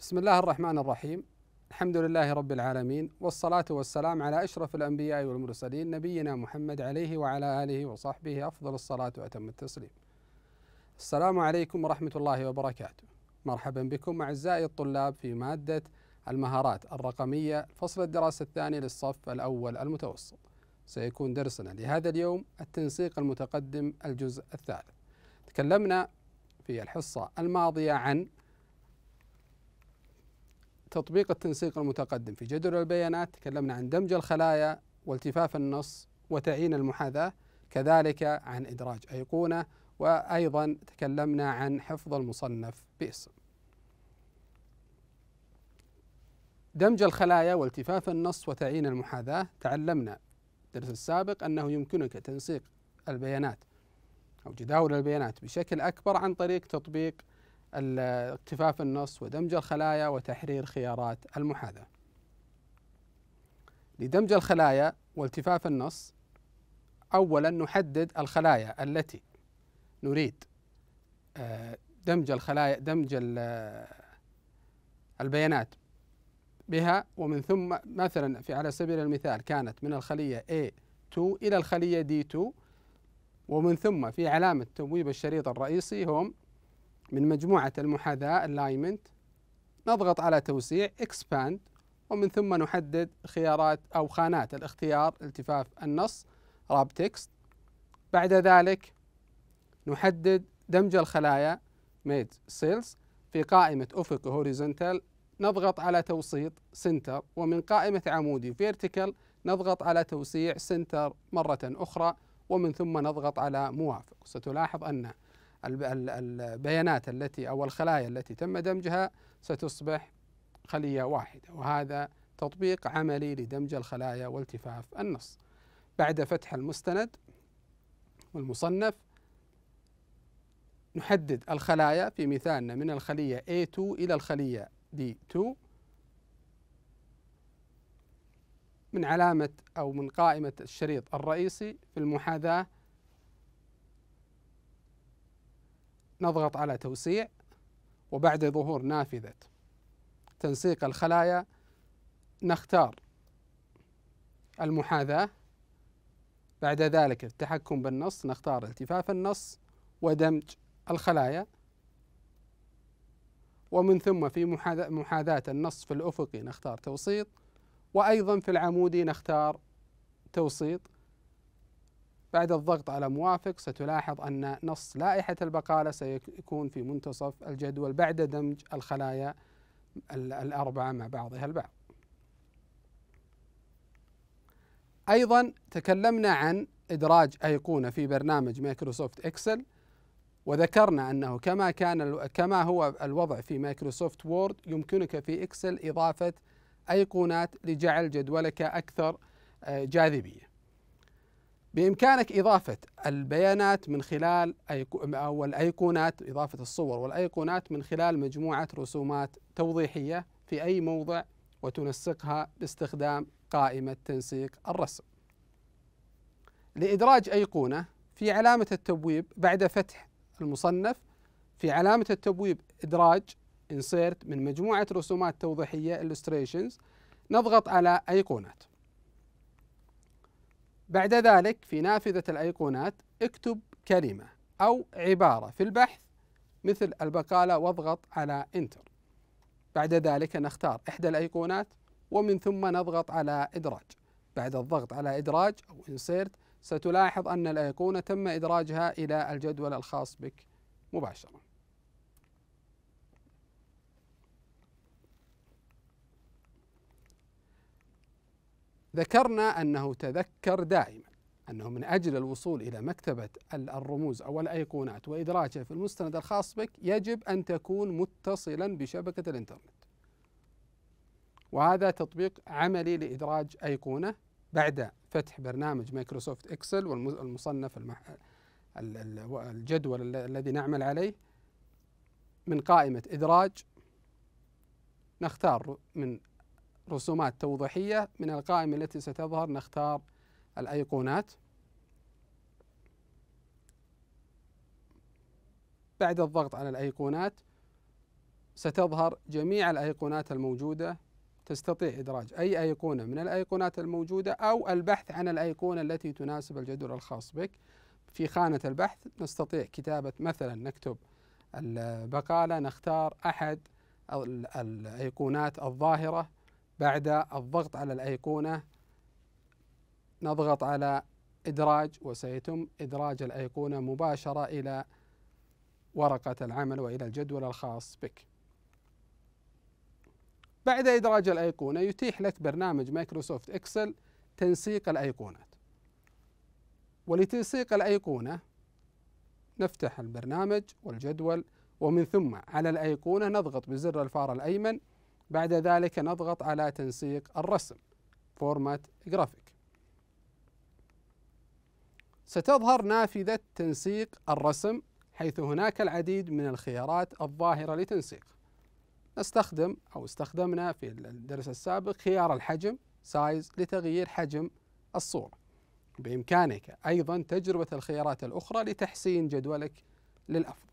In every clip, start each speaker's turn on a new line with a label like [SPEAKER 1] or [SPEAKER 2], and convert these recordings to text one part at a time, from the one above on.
[SPEAKER 1] بسم الله الرحمن الرحيم الحمد لله رب العالمين والصلاة والسلام على أشرف الأنبياء والمرسلين نبينا محمد عليه وعلى آله وصحبه أفضل الصلاة وأتم التسليم السلام عليكم ورحمة الله وبركاته مرحبا بكم أعزائي الطلاب في مادة المهارات الرقمية الفصل الدراسي الثاني للصف الأول المتوسط سيكون درسنا لهذا اليوم التنسيق المتقدم الجزء الثالث تكلمنا في الحصة الماضية عن تطبيق التنسيق المتقدم في جدول البيانات تكلمنا عن دمج الخلايا والتفاف النص وتعيين المحاذاة كذلك عن إدراج أيقونة وأيضا تكلمنا عن حفظ المصنف باسم دمج الخلايا والتفاف النص وتعيين المحاذاة تعلمنا الدرس السابق أنه يمكنك تنسيق البيانات أو جداول البيانات بشكل أكبر عن طريق تطبيق اكتفاف النص ودمج الخلايا وتحرير خيارات المحاذاة لدمج الخلايا والتفاف النص أولا نحدد الخلايا التي نريد آه، دمج الخلايا دمج البيانات بها ومن ثم مثلا في على سبيل المثال كانت من الخلية A2 إلى الخلية D2 ومن ثم في علامة تبويب الشريط الرئيسي هم من مجموعة المحاذاة alignment نضغط على توسيع expand ومن ثم نحدد خيارات أو خانات الاختيار التفاف النص راب تكست بعد ذلك نحدد دمج الخلايا ميد سيلز في قائمة أفق هوريزونتال نضغط على توسيط سنتر ومن قائمة عمودي فيرتيكال نضغط على توسيع سنتر مرة أخرى ومن ثم نضغط على موافق ستلاحظ أن البيانات التي أو الخلايا التي تم دمجها ستصبح خلية واحدة وهذا تطبيق عملي لدمج الخلايا والتفاف النص بعد فتح المستند والمصنف نحدد الخلايا في مثالنا من الخلية A2 إلى الخلية D2 من علامة أو من قائمة الشريط الرئيسي في المحاذاة نضغط على توسيع وبعد ظهور نافذة تنسيق الخلايا نختار المحاذاة بعد ذلك التحكم بالنص نختار التفاف النص ودمج الخلايا ومن ثم في محاذاة النص في الأفقي نختار توسيط وأيضا في العمودي نختار توسيط بعد الضغط على موافق ستلاحظ أن نص لائحة البقالة سيكون في منتصف الجدول بعد دمج الخلايا الأربعة مع بعضها البعض أيضا تكلمنا عن إدراج أيقونة في برنامج مايكروسوفت إكسل وذكرنا أنه كما كان كما هو الوضع في مايكروسوفت وورد يمكنك في إكسل إضافة أيقونات لجعل جدولك أكثر آه، جاذبية بإمكانك إضافة البيانات من خلال أو الأيقونات إضافة الصور والأيقونات من خلال مجموعة رسومات توضيحية في أي موضع وتنسقها باستخدام قائمة تنسيق الرسم لإدراج أيقونة في علامة التبويب بعد فتح المصنف في علامة التبويب إدراج insert من مجموعة رسومات توضيحية illustrations نضغط على أيقونات بعد ذلك في نافذة الأيقونات اكتب كلمة أو عبارة في البحث مثل البقالة واضغط على انتر بعد ذلك نختار إحدى الأيقونات ومن ثم نضغط على إدراج بعد الضغط على إدراج أو إنسيرت ستلاحظ أن الأيقونة تم إدراجها إلى الجدول الخاص بك مباشرة ذكرنا أنه تذكر دائما أنه من أجل الوصول إلى مكتبة الرموز أو الأيقونات وإدراجها في المستند الخاص بك يجب أن تكون متصلا بشبكة الإنترنت وهذا تطبيق عملي لإدراج أيقونة بعد فتح برنامج مايكروسوفت إكسل والمصنف المح... الجدول الذي نعمل عليه من قائمة إدراج نختار من رسومات توضيحية من القائمة التي ستظهر نختار الأيقونات بعد الضغط على الأيقونات ستظهر جميع الأيقونات الموجودة تستطيع إدراج أي أيقونة من الأيقونات الموجودة أو البحث عن الأيقونة التي تناسب الجدول الخاص بك في خانة البحث نستطيع كتابة مثلا نكتب البقالة نختار أحد الأيقونات الظاهرة بعد الضغط على الأيقونة نضغط على إدراج وسيتم إدراج الأيقونة مباشرة إلى ورقة العمل وإلى الجدول الخاص بك بعد إدراج الأيقونة يتيح لك برنامج مايكروسوفت إكسل تنسيق الأيقونات ولتنسيق الأيقونة نفتح البرنامج والجدول ومن ثم على الأيقونة نضغط بزر الفار الأيمن بعد ذلك نضغط على تنسيق الرسم فورمات جرافيك ستظهر نافذة تنسيق الرسم حيث هناك العديد من الخيارات الظاهرة لتنسيق نستخدم أو استخدمنا في الدرس السابق خيار الحجم سايز لتغيير حجم الصورة بإمكانك أيضا تجربة الخيارات الأخرى لتحسين جدولك للأفضل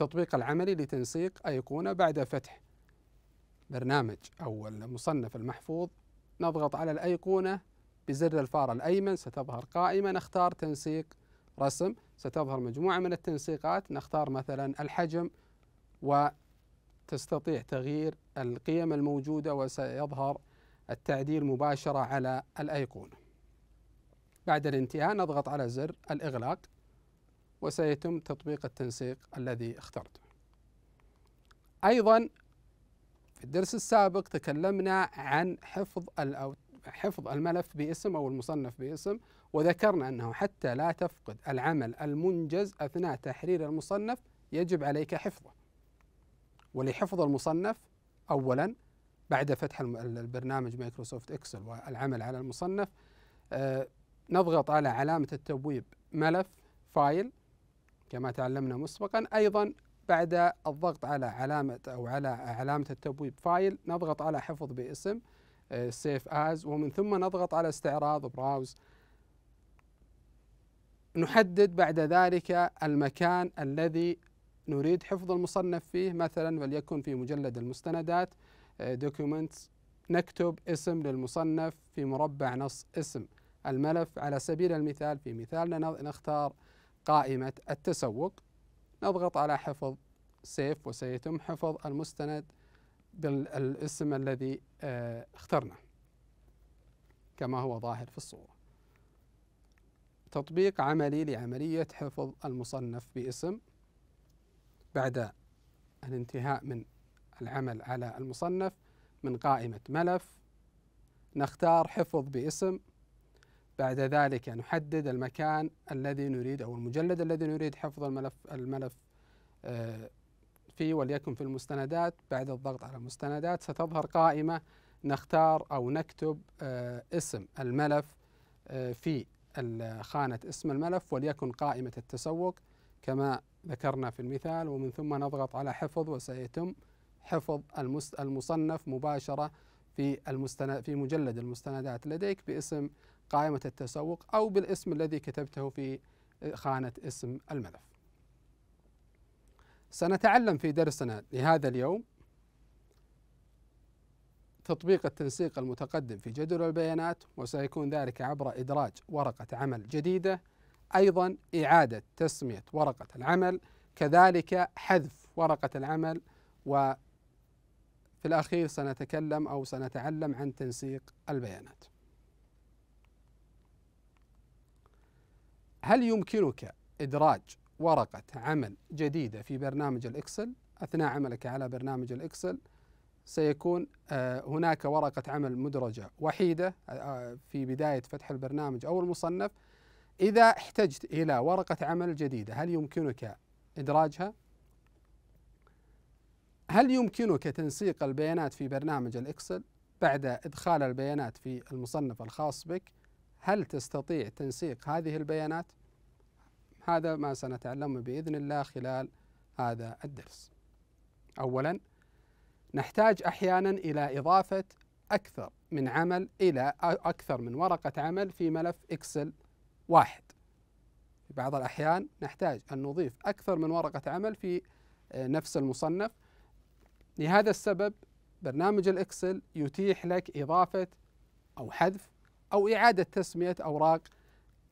[SPEAKER 1] التطبيق العملي لتنسيق أيقونة بعد فتح برنامج أو المصنف المحفوظ نضغط على الأيقونة بزر الفار الأيمن ستظهر قائمة نختار تنسيق رسم ستظهر مجموعة من التنسيقات نختار مثلا الحجم وتستطيع تغيير القيم الموجودة وسيظهر التعديل مباشرة على الأيقونة بعد الانتهاء نضغط على زر الإغلاق وسيتم تطبيق التنسيق الذي اخترته أيضا في الدرس السابق تكلمنا عن حفظ أو حفظ الملف باسم أو المصنف باسم وذكرنا أنه حتى لا تفقد العمل المنجز أثناء تحرير المصنف يجب عليك حفظه ولحفظ المصنف أولا بعد فتح البرنامج مايكروسوفت اكسل والعمل على المصنف آه، نضغط على علامة التبويب ملف فايل كما تعلمنا مسبقا أيضا بعد الضغط على علامة أو على علامة التبويب فايل نضغط على حفظ باسم سيف آه، آز ومن ثم نضغط على استعراض براوز نحدد بعد ذلك المكان الذي نريد حفظ المصنف فيه مثلا وليكن في مجلد المستندات دوكيومنتس آه، نكتب اسم للمصنف في مربع نص اسم الملف على سبيل المثال في مثالنا نختار قائمة التسوق نضغط على حفظ سيف وسيتم حفظ المستند بالاسم الذي آه، اخترناه كما هو ظاهر في الصورة تطبيق عملي لعملية حفظ المصنف باسم بعد الانتهاء من العمل على المصنف من قائمة ملف نختار حفظ باسم بعد ذلك نحدد المكان الذي نريد أو المجلد الذي نريد حفظ الملف الملف آه، فيه وليكن في المستندات بعد الضغط على المستندات ستظهر قائمة نختار أو نكتب آه، اسم الملف آه، في خانة اسم الملف وليكن قائمة التسوق كما ذكرنا في المثال ومن ثم نضغط على حفظ وسيتم حفظ المصنف مباشرة في المستند في مجلد المستندات لديك باسم قائمة التسوق أو بالاسم الذي كتبته في آه، خانة اسم الملف سنتعلم في درسنا لهذا اليوم تطبيق التنسيق المتقدم في جدول البيانات وسيكون ذلك عبر إدراج ورقة عمل جديدة أيضا إعادة تسمية ورقة العمل كذلك حذف ورقة العمل وفي الأخير سنتكلم أو سنتعلم عن تنسيق البيانات هل يمكنك إدراج ورقة عمل جديدة في برنامج الإكسل أثناء عملك على برنامج الإكسل سيكون آه، هناك ورقة عمل مدرجة وحيدة آه، في بداية فتح البرنامج أو المصنف إذا احتجت إلى ورقة عمل جديدة هل يمكنك إدراجها؟ هل يمكنك تنسيق البيانات في برنامج الإكسل بعد إدخال البيانات في المصنف الخاص بك؟ هل تستطيع تنسيق هذه البيانات؟ هذا ما سنتعلمه باذن الله خلال هذا الدرس. اولا نحتاج احيانا الى اضافه اكثر من عمل الى اكثر من ورقه عمل في ملف اكسل واحد. في بعض الاحيان نحتاج ان نضيف اكثر من ورقه عمل في آه، نفس المصنف. لهذا السبب برنامج الاكسل يتيح لك اضافه او حذف أو إعادة تسمية أوراق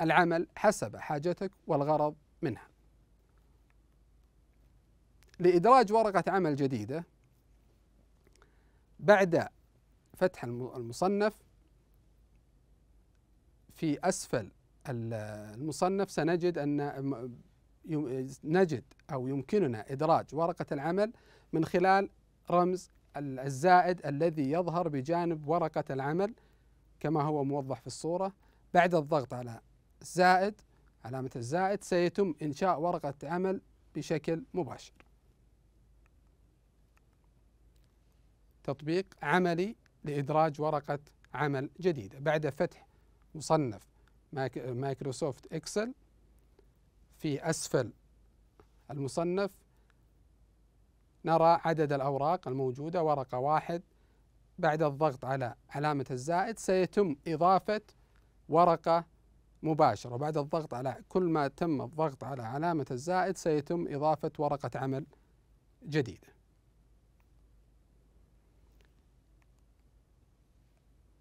[SPEAKER 1] العمل حسب حاجتك والغرض منها لإدراج ورقة عمل جديدة بعد فتح المصنف في أسفل المصنف سنجد أن نجد أو يمكننا إدراج ورقة العمل من خلال رمز الزائد الذي يظهر بجانب ورقة العمل كما هو موضح في الصورة بعد الضغط على الزائد علامة الزائد سيتم إنشاء ورقة عمل بشكل مباشر تطبيق عملي لإدراج ورقة عمل جديدة بعد فتح مصنف مايكروسوفت إكسل في أسفل المصنف نرى عدد الأوراق الموجودة ورقة واحد بعد الضغط على علامة الزائد سيتم إضافة ورقة مباشرة بعد الضغط على كل ما تم الضغط على علامة الزائد سيتم إضافة ورقة عمل جديدة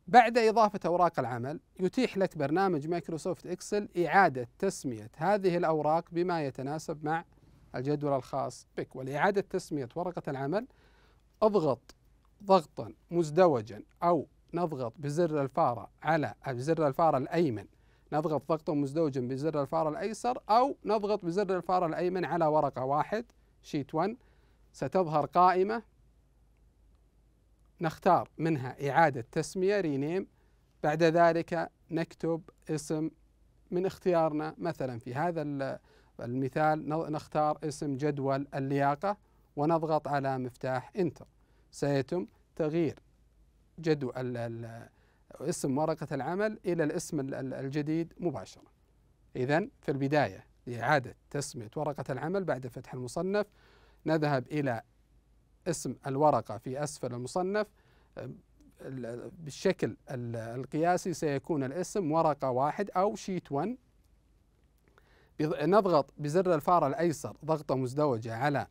[SPEAKER 1] بعد إضافة أوراق العمل يتيح لك برنامج مايكروسوفت إكسل إعادة تسمية هذه الأوراق بما يتناسب مع الجدول الخاص بك ولإعادة تسمية ورقة العمل اضغط ضغطا مزدوجا أو نضغط بزر الفارة على بزر الفارة الأيمن نضغط ضغطا مزدوجا بزر الفاره الأيسر أو نضغط بزر الفاره الأيمن على ورقة واحد شيت 1 ستظهر قائمة نختار منها إعادة تسمية رينيم بعد ذلك نكتب اسم من اختيارنا مثلا في هذا المثال نختار اسم جدول اللياقة ونضغط على مفتاح انتر سيتم تغيير جدول اسم ورقة العمل إلى الاسم الجديد مباشرة إذا في البداية لإعادة تسمية ورقة العمل بعد فتح المصنف نذهب إلى اسم الورقة في أسفل المصنف بالشكل القياسي سيكون الاسم ورقة واحد أو شيت 1 نضغط بزر الفار الأيسر ضغطة مزدوجة على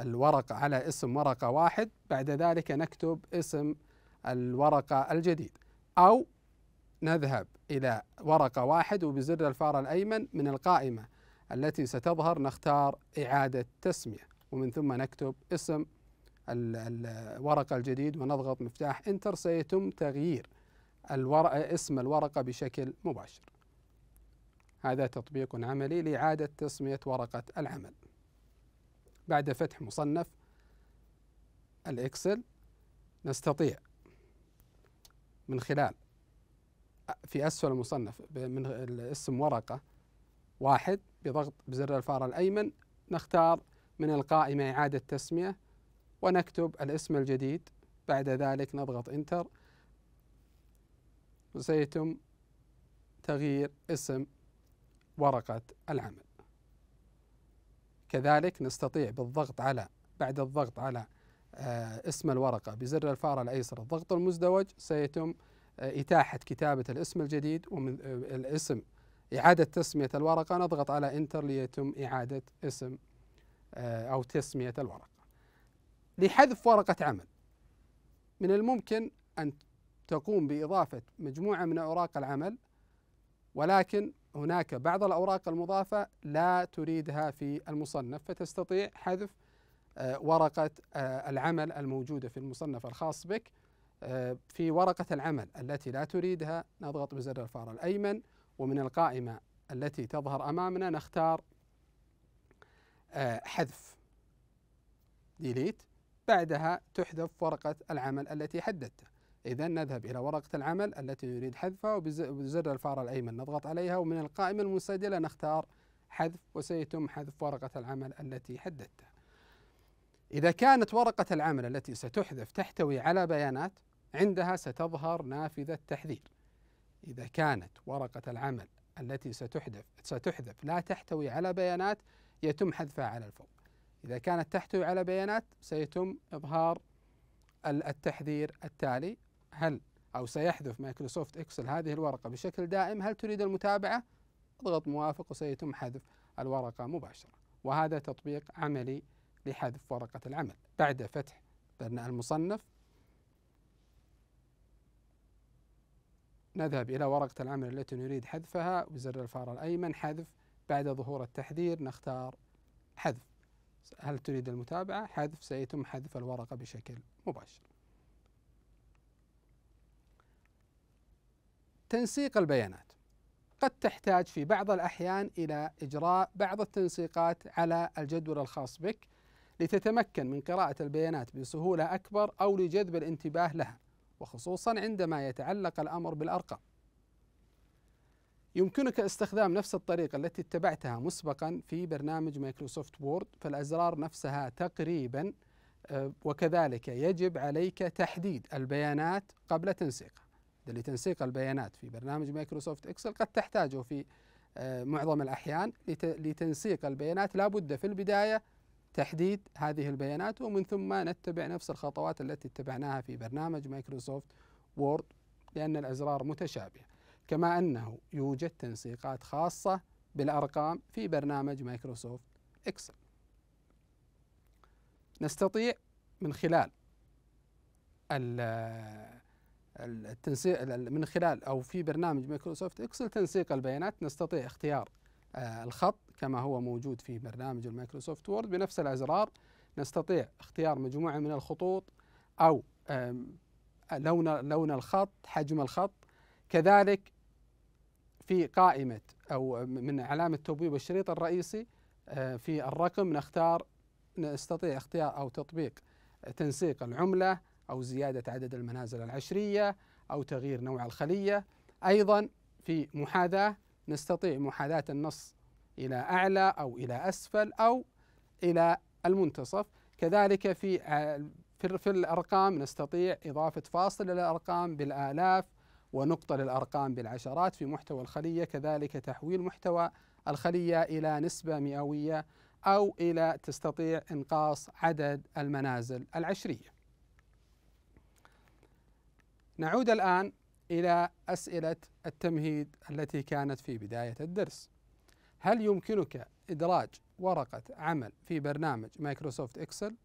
[SPEAKER 1] الورقة على اسم ورقة واحد بعد ذلك نكتب اسم الورقة الجديد أو نذهب إلى ورقة واحد وبزر الفار الأيمن من القائمة التي ستظهر نختار إعادة تسمية ومن ثم نكتب اسم الورقة الجديد ونضغط مفتاح انتر سيتم تغيير الورقة اسم الورقة بشكل مباشر هذا تطبيق عملي لإعادة تسمية ورقة العمل بعد فتح مصنف الإكسل نستطيع من خلال في أسفل المصنف من اسم ورقة واحد بضغط بزر الفار الأيمن نختار من القائمة إعادة تسمية ونكتب الاسم الجديد بعد ذلك نضغط انتر وسيتم تغيير اسم ورقة العمل كذلك نستطيع بالضغط على بعد الضغط على آه، اسم الورقة بزر الفأرة الأيسر الضغط المزدوج سيتم آه، إتاحة كتابة الاسم الجديد ومن آه، الاسم إعادة تسمية الورقة نضغط على إنتر ليتم إعادة اسم أو تسمية الورقة لحذف ورقة عمل من الممكن أن تقوم بإضافة مجموعة من أوراق العمل ولكن هناك بعض الأوراق المضافة لا تريدها في المصنف فتستطيع حذف آه، ورقة آه، العمل الموجودة في المصنف الخاص بك آه، في ورقة العمل التي لا تريدها نضغط بزر الفار الأيمن ومن القائمة التي تظهر أمامنا نختار حذف ديليت بعدها تحذف ورقة العمل التي حددتها إذا نذهب إلى ورقة العمل التي نريد حذفها وبزر الفار الأيمن نضغط عليها ومن القائمة المسجلة نختار حذف وسيتم حذف ورقة العمل التي حددتها إذا كانت ورقة العمل التي ستحذف تحتوي على بيانات عندها ستظهر نافذة تحذير إذا كانت ورقة العمل التي ستحذف ستحذف لا تحتوي على بيانات يتم حذفها على الفور إذا كانت تحتوي على بيانات سيتم إظهار التحذير التالي هل أو سيحذف مايكروسوفت إكسل هذه الورقة بشكل دائم هل تريد المتابعة؟ اضغط موافق وسيتم حذف الورقة مباشرة وهذا تطبيق عملي لحذف ورقة العمل بعد فتح برنامج المصنف نذهب إلى ورقة العمل التي نريد حذفها بزر الفار الأيمن حذف بعد ظهور التحذير نختار حذف هل تريد المتابعة؟ حذف سيتم حذف الورقة بشكل مباشر تنسيق البيانات قد تحتاج في بعض الأحيان إلى إجراء بعض التنسيقات على الجدول الخاص بك لتتمكن من قراءة البيانات بسهولة أكبر أو لجذب الانتباه لها وخصوصا عندما يتعلق الأمر بالأرقام يمكنك استخدام نفس الطريقة التي اتبعتها مسبقا في برنامج مايكروسوفت وورد فالأزرار نفسها تقريبا آه، وكذلك يجب عليك تحديد البيانات قبل تنسيقها لتنسيق البيانات في برنامج مايكروسوفت اكسل قد تحتاجه في آه، معظم الأحيان لتنسيق البيانات لابد في البداية تحديد هذه البيانات ومن ثم نتبع نفس الخطوات التي اتبعناها في برنامج مايكروسوفت وورد لأن الأزرار متشابهة كما أنه يوجد تنسيقات خاصة بالأرقام في برنامج مايكروسوفت إكسل نستطيع من خلال التنسيق من خلال او في برنامج مايكروسوفت اكسل تنسيق البيانات نستطيع اختيار آه، الخط كما هو موجود في برنامج المايكروسوفت وورد بنفس الازرار نستطيع اختيار مجموعه من الخطوط او لون لون الخط حجم الخط كذلك في قائمه او من علامه تبويب الشريط الرئيسي آه، في الرقم نختار نستطيع اختيار او تطبيق تنسيق العمله أو زيادة عدد المنازل العشرية أو تغيير نوع الخلية أيضا في محاذاة نستطيع محاذاة النص إلى أعلى أو إلى أسفل أو إلى المنتصف كذلك في في الأرقام نستطيع إضافة فاصل للأرقام بالآلاف ونقطة للأرقام بالعشرات في محتوى الخلية كذلك تحويل محتوى الخلية إلى نسبة مئوية أو إلى تستطيع إنقاص عدد المنازل العشرية نعود الآن إلى أسئلة التمهيد التي كانت في بداية الدرس. هل يمكنك إدراج ورقة عمل في برنامج مايكروسوفت إكسل؟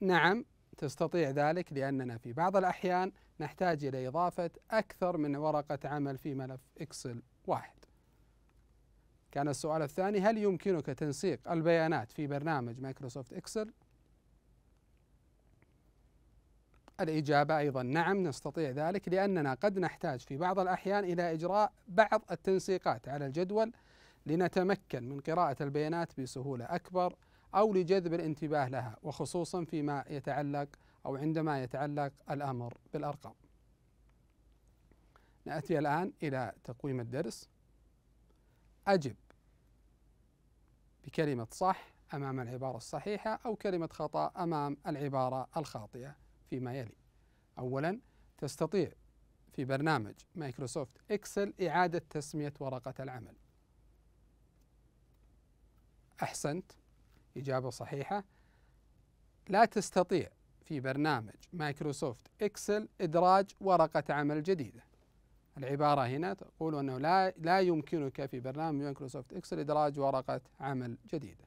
[SPEAKER 1] نعم تستطيع ذلك لأننا في بعض الأحيان نحتاج إلى إضافة أكثر من ورقة عمل في ملف إكسل واحد. كان السؤال الثاني هل يمكنك تنسيق البيانات في برنامج مايكروسوفت إكسل؟ الإجابة أيضا نعم نستطيع ذلك لأننا قد نحتاج في بعض الأحيان إلى إجراء بعض التنسيقات على الجدول لنتمكن من قراءة البيانات بسهولة أكبر أو لجذب الانتباه لها وخصوصا فيما يتعلق أو عندما يتعلق الأمر بالأرقام نأتي الآن إلى تقويم الدرس أجب بكلمة صح أمام العبارة الصحيحة أو كلمة خطأ أمام العبارة الخاطئة فيما يلي أولا تستطيع في برنامج مايكروسوفت اكسل إعادة تسمية ورقة العمل أحسنت إجابة صحيحة لا تستطيع في برنامج مايكروسوفت اكسل إدراج ورقة عمل جديدة العبارة هنا تقول أنه لا لا يمكنك في برنامج مايكروسوفت اكسل إدراج ورقة عمل جديدة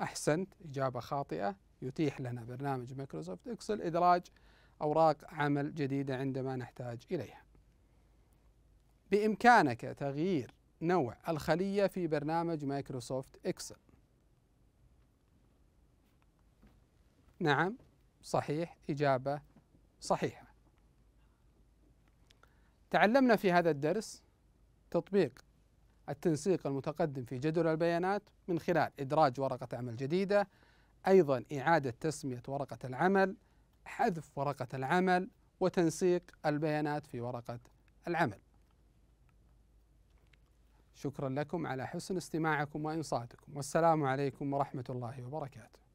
[SPEAKER 1] أحسنت إجابة خاطئة يتيح لنا برنامج مايكروسوفت اكسل إدراج أوراق عمل جديدة عندما نحتاج إليها. بإمكانك تغيير نوع الخلية في برنامج مايكروسوفت اكسل. نعم صحيح إجابة صحيحة. تعلمنا في هذا الدرس تطبيق التنسيق المتقدم في جدول البيانات من خلال إدراج ورقة عمل جديدة أيضا إعادة تسمية ورقة العمل حذف ورقة العمل وتنسيق البيانات في ورقة العمل شكرا لكم على حسن استماعكم وإنصاتكم والسلام عليكم ورحمة الله وبركاته